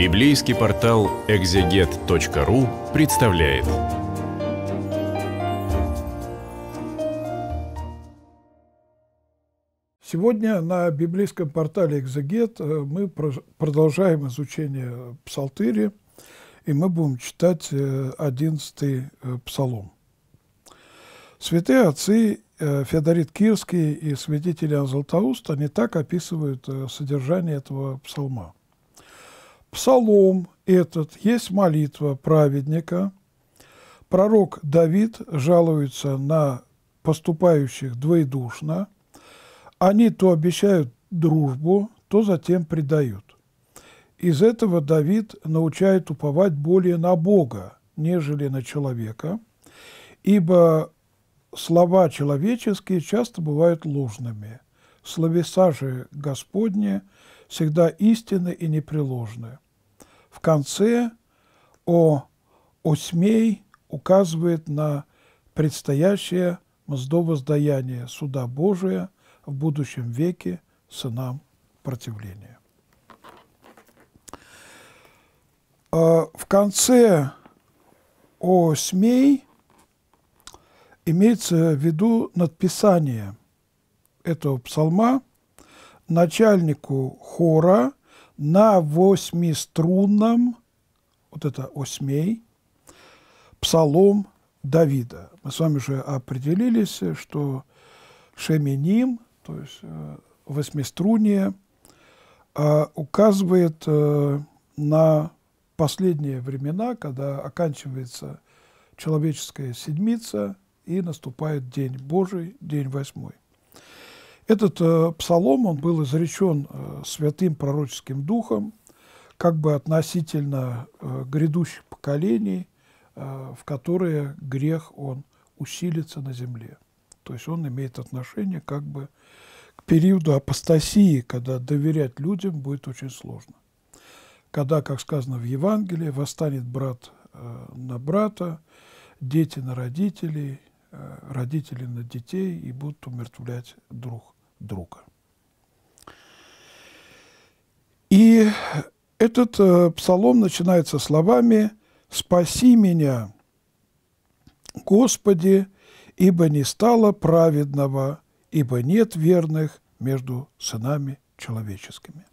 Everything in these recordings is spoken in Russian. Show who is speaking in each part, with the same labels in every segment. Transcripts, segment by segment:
Speaker 1: Библейский портал экзегет.ру представляет. Сегодня на библейском портале «Экзегет» э, мы продолжаем изучение Псалтыри, и мы будем читать 11 э, э, Псалом. Святые отцы Феодорит Кирский и святитель Иоанн Златоуст, они так описывают содержание этого псалма – Псалом этот есть молитва праведника. Пророк Давид жалуется на поступающих двоедушно. Они то обещают дружбу, то затем предают. Из этого Давид научает уповать более на Бога, нежели на человека, ибо слова человеческие часто бывают ложными. Словеса же Господне – всегда истинны и непреложны. В конце О Осьмей указывает на предстоящее мздовоздаяние суда Божия в будущем веке сынам противления. А, в конце о СМИ имеется в виду надписание этого псалма начальнику хора на восьмиструнном, вот это осьмей, псалом Давида. Мы с вами уже определились, что шеминим, то есть э, восьмиструние, э, указывает э, на последние времена, когда оканчивается человеческая седмица и наступает День Божий, День Восьмой. Этот э, псалом, он был изречен э, святым пророческим духом, как бы относительно э, грядущих поколений, э, в которые грех, он усилится на земле. То есть он имеет отношение как бы к периоду апостасии, когда доверять людям будет очень сложно. Когда, как сказано в Евангелии, восстанет брат э, на брата, дети на родителей, э, родители на детей и будут умертвлять друг друга. И этот э, псалом начинается словами «Спаси меня, Господи, ибо не стало праведного, ибо нет верных между сынами человеческими».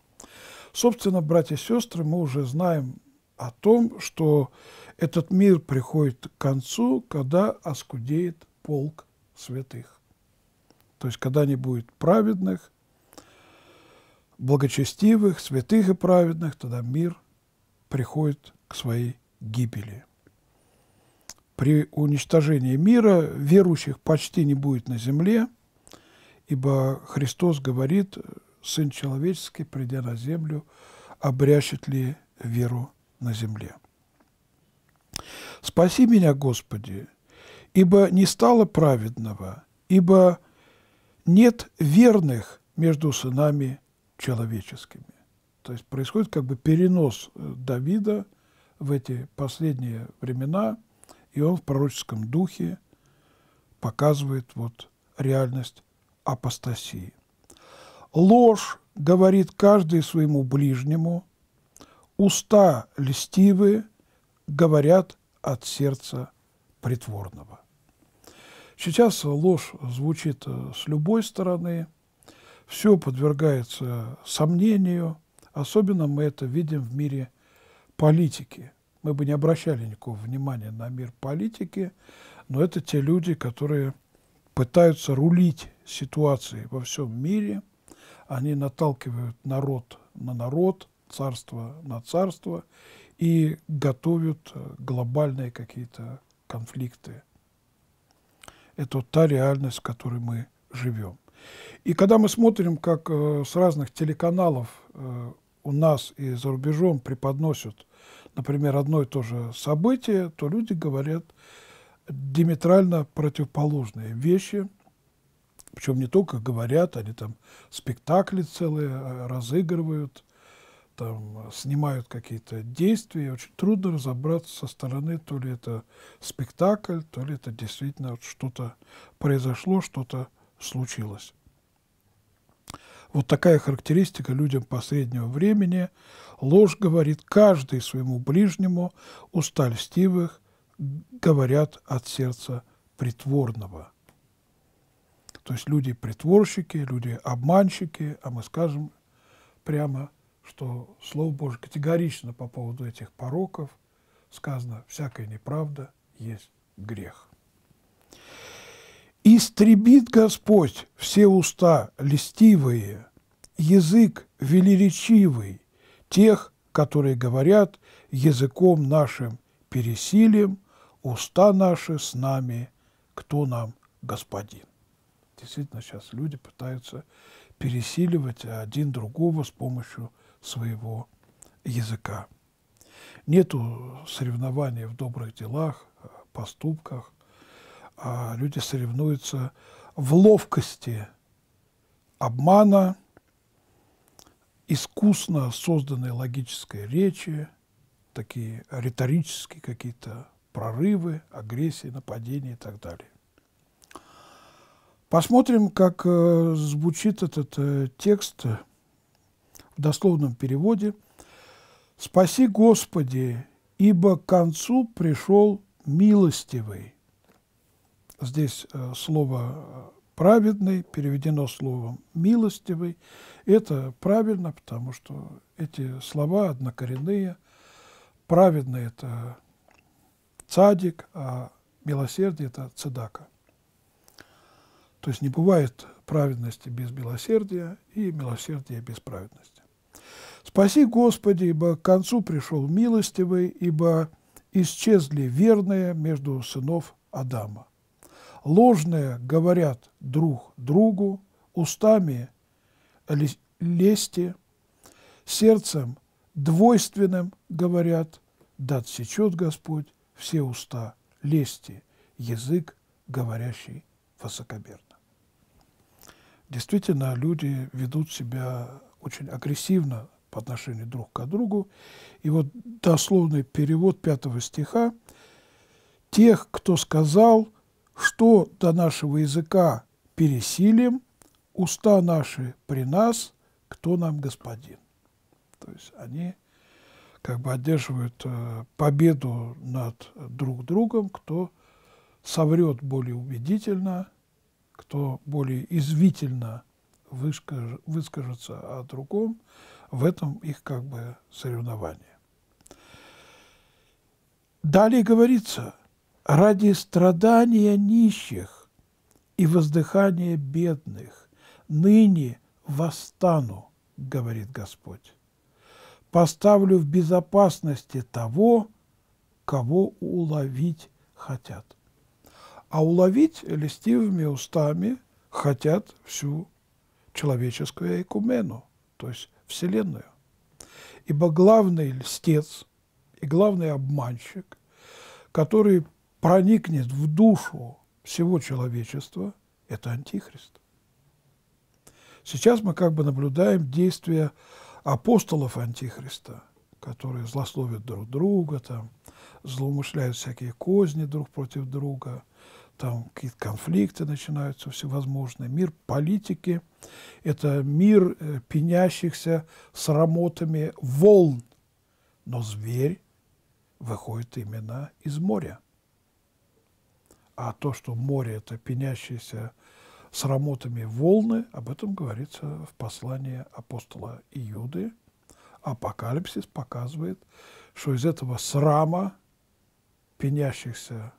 Speaker 1: Собственно, братья и сестры, мы уже знаем о том, что этот мир приходит к концу, когда оскудеет полк святых. То есть, когда не будет праведных, благочестивых, святых и праведных, тогда мир приходит к своей гибели. При уничтожении мира верующих почти не будет на земле, ибо Христос говорит, Сын Человеческий, придя на землю, обрящет ли веру на земле. Спаси меня, Господи, ибо не стало праведного, ибо нет верных между сынами человеческими. То есть происходит как бы перенос э, Давида в эти последние времена, и он в пророческом духе показывает вот реальность апостасии. Ложь говорит каждый своему ближнему, уста льстивы говорят от сердца притворного. Сейчас ложь звучит э, с любой стороны, все подвергается сомнению, особенно мы это видим в мире политики. Мы бы не обращали никакого внимания на мир политики, но это те люди, которые пытаются рулить ситуацией во всем мире, они наталкивают народ на народ, царство на царство и готовят э, глобальные какие-то конфликты это та реальность, в которой мы живем. И когда мы смотрим, как э, с разных телеканалов э, у нас и за рубежом преподносят, например, одно и то же событие, то люди говорят диметрально противоположные вещи. Причем не только говорят, они там спектакли целые э, разыгрывают, там э, снимают какие-то действия, очень трудно разобраться со стороны, то ли это спектакль, то ли это действительно вот что-то произошло, что-то случилось. Вот такая характеристика людям посреднего времени. Ложь говорит каждый своему ближнему, уста льстивых говорят от сердца притворного. То есть люди притворщики, люди обманщики, а мы скажем прямо – что Слово Божье категорично по поводу этих пороков сказано «всякая неправда есть грех». «Истребит Господь все уста листивые, язык велеречивый, тех, которые говорят языком нашим пересилим, уста наши с нами, кто нам господин». Действительно, сейчас люди пытаются пересиливать один другого с помощью своего языка. Нету соревнования в добрых делах, поступках, а люди соревнуются в ловкости обмана, искусно созданной логической речи, такие риторические какие-то прорывы, агрессии, нападения и так далее. Посмотрим, как э, звучит этот э, текст в дословном переводе «Спаси, Господи, ибо к концу пришел милостивый». Здесь э, слово э, «праведный» переведено словом «милостивый». Это правильно, потому что эти слова однокоренные. Праведный – это цадик, а милосердие – это цедака. То есть не бывает праведности без милосердия и милосердия без праведности. Спаси, Господи, ибо к концу пришел милостивый, ибо исчезли верные между сынов Адама. Ложные говорят друг другу, устами лести, сердцем двойственным говорят, да отсечет Господь все уста лести, язык, говорящий высокомерно. Действительно, люди ведут себя очень агрессивно по отношению друг к другу. И вот дословный перевод пятого стиха «Тех, кто сказал, что до нашего языка пересилим, уста наши при нас, кто нам господин». То есть они как бы одерживают э, победу над друг другом, кто соврет более убедительно, кто более извительно выскаж, выскажется о другом, в этом их как бы соревнование. Далее говорится, ради страдания нищих и воздыхания бедных ныне восстану, говорит Господь. Поставлю в безопасности того, кого уловить хотят. А уловить листивыми устами хотят всю человеческую экумену, то есть Вселенную. Ибо главный льстец и главный обманщик, который проникнет в душу всего человечества, это Антихрист. Сейчас мы как бы наблюдаем действия апостолов Антихриста, которые злословят друг друга, там, злоумышляют всякие козни друг против друга – там какие-то конфликты начинаются всевозможные, мир политики, это мир э, пенящихся с рамотами волн, но зверь выходит именно из моря. А то, что море – это пенящиеся с рамотами волны, об этом говорится в послании апостола Иуды. Апокалипсис показывает, что из этого срама, пенящихся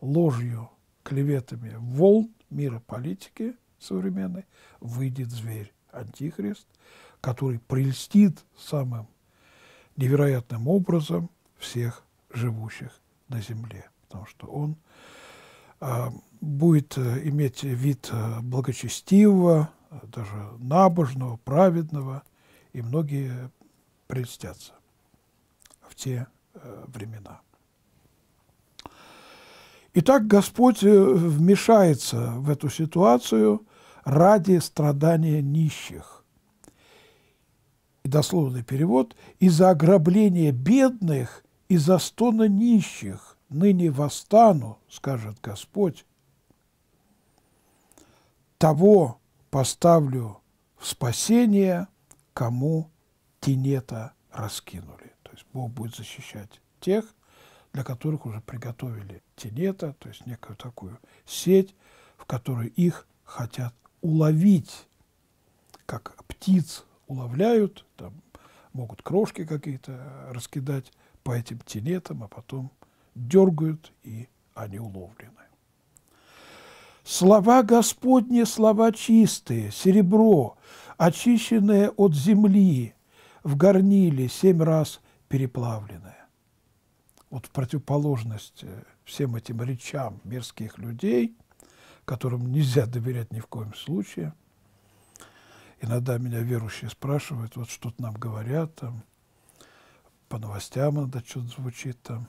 Speaker 1: ложью, клеветами волн мира политики современной выйдет зверь, антихрист, который прельстит самым невероятным образом всех живущих на земле, потому что он а, э, будет иметь вид э, благочестивого, даже набожного, праведного, и многие прельстятся в те э, времена. И так Господь э, вмешается в эту ситуацию ради страдания нищих. И дословный перевод – «из-за ограбления бедных из за стона нищих ныне восстану, скажет Господь, того поставлю в спасение, кому тенета раскинули». То есть Бог будет защищать тех, для которых уже приготовили телета, то есть некую такую сеть, в которую их хотят уловить, как птиц уловляют, там могут крошки какие-то раскидать по этим телетам, а потом дергают, и они уловлены. Слова Господни – слова чистые, серебро, очищенное от земли, в горниле семь раз переплавленное вот в противоположность э, всем этим речам мирских людей, которым нельзя доверять ни в коем случае. Иногда меня верующие спрашивают, вот что-то нам говорят, там, по новостям иногда что-то звучит, там,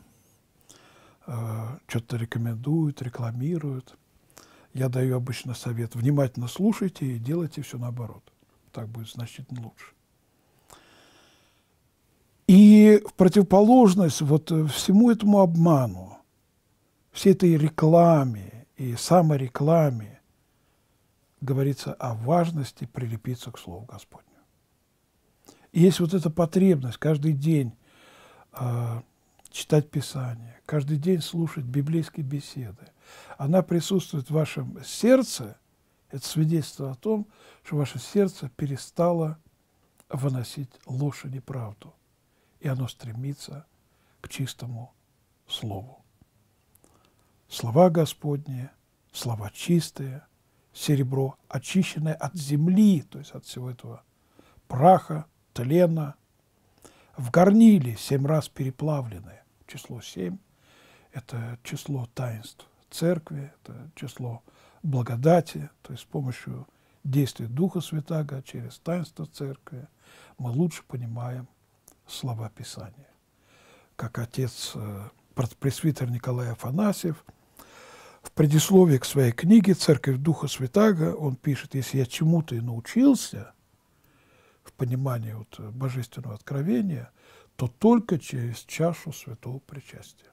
Speaker 1: э, что-то рекомендуют, рекламируют. Я даю обычно совет, внимательно слушайте и делайте все наоборот. Так будет значительно лучше. И в противоположность вот э, всему этому обману, всей этой рекламе и саморекламе, говорится о важности прилепиться к Слову Господню. И есть вот эта потребность каждый день э, читать Писание, каждый день слушать библейские беседы. Она присутствует в вашем сердце. Это свидетельство о том, что ваше сердце перестало выносить ложь и неправду и оно стремится к чистому слову. Слова Господние, слова чистые, серебро, очищенное от земли, то есть от всего этого праха, тлена, в горниле семь раз переплавленное. число семь, это число таинств церкви, это число благодати, то есть с помощью действия Духа Святаго через таинство церкви мы лучше понимаем – слова Писания, как отец э, пресвитер Николай Афанасьев. В предисловии к своей книге «Церковь Духа Святаго» он пишет, если я чему-то и научился в понимании вот э, божественного откровения, то только через чашу святого причастия.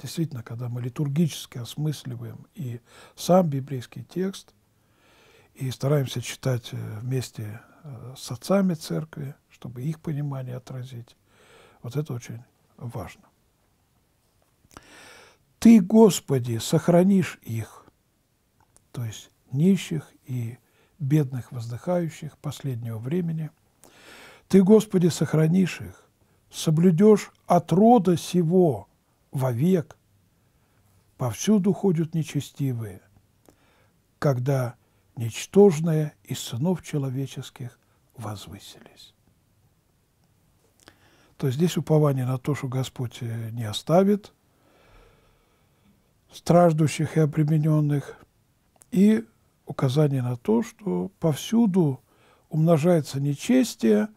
Speaker 1: Действительно, когда мы литургически осмысливаем и сам библейский текст, и стараемся читать э, вместе Э, с отцами церкви, чтобы их понимание отразить. Вот это очень важно. Ты, Господи, сохранишь их, то есть нищих и бедных воздыхающих последнего времени. Ты, Господи, сохранишь их, соблюдешь от рода сего вовек. Повсюду ходят нечестивые, когда ничтожное из сынов человеческих возвысились. То есть здесь упование на то, что Господь э, не оставит страждущих и обремененных, и указание на то, что повсюду умножается нечестие,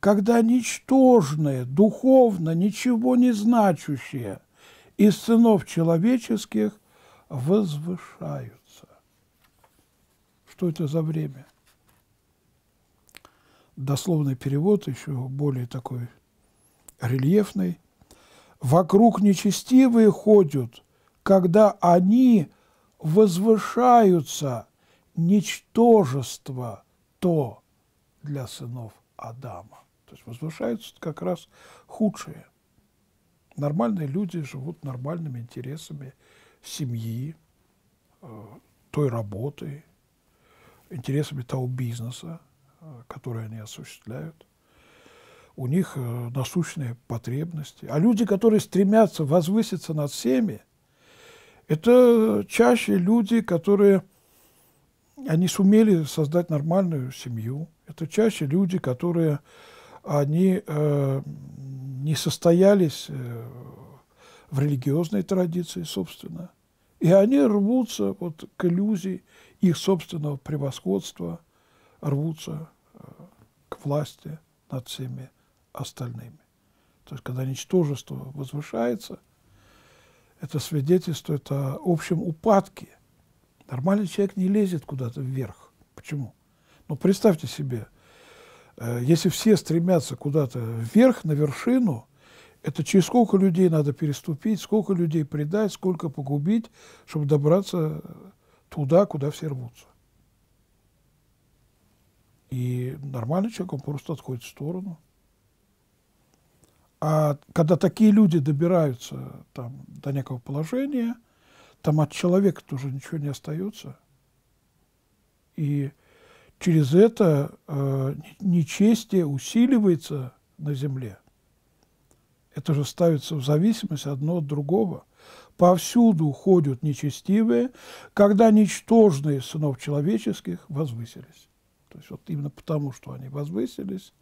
Speaker 1: когда ничтожное, духовно ничего не значущее из сынов человеческих возвышают что это за время. Дословный перевод, еще более такой рельефный. «Вокруг нечестивые ходят, когда они возвышаются, ничтожество то для сынов Адама». То есть возвышаются как раз худшие. Нормальные люди живут нормальными интересами семьи, э, той работы, интересами того бизнеса, э, который они осуществляют. У них э, насущные потребности. А люди, которые стремятся возвыситься над всеми, это чаще люди, которые они сумели создать нормальную семью. Это чаще люди, которые они э, не состоялись э, в религиозной традиции, собственно. И они рвутся вот к иллюзии их собственного превосходства, рвутся э, к власти над всеми остальными. То есть, когда ничтожество возвышается, это свидетельствует о общем упадке. Нормальный человек не лезет куда-то вверх. Почему? Ну, представьте себе, э, если все стремятся куда-то вверх, на вершину, это через сколько людей надо переступить, сколько людей предать, сколько погубить, чтобы добраться туда, куда все рвутся. И нормальный человек, он просто отходит в сторону. А когда такие люди добираются там, до некого положения, там от человека тоже ничего не остается. И через это э, нечестие усиливается на земле – это же ставится в зависимость одно от другого. Повсюду ходят нечестивые, когда ничтожные сынов человеческих возвысились. То есть вот именно потому, что они возвысились,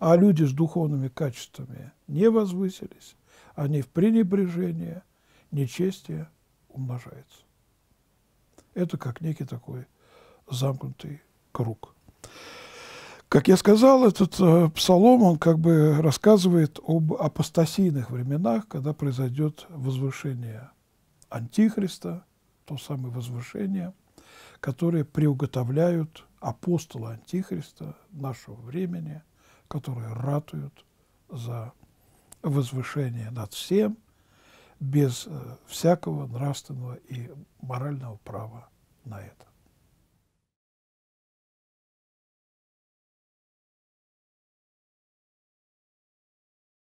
Speaker 1: а люди с духовными качествами не возвысились, они в пренебрежение, нечестие умножается. Это как некий такой замкнутый круг. Как я сказал, этот э, псалом, он как бы рассказывает об апостасийных временах, когда произойдет возвышение Антихриста, то самое возвышение, которое приуготовляют апостолы Антихриста нашего времени, которые ратуют за возвышение над всем, без э, всякого нравственного и морального права на это.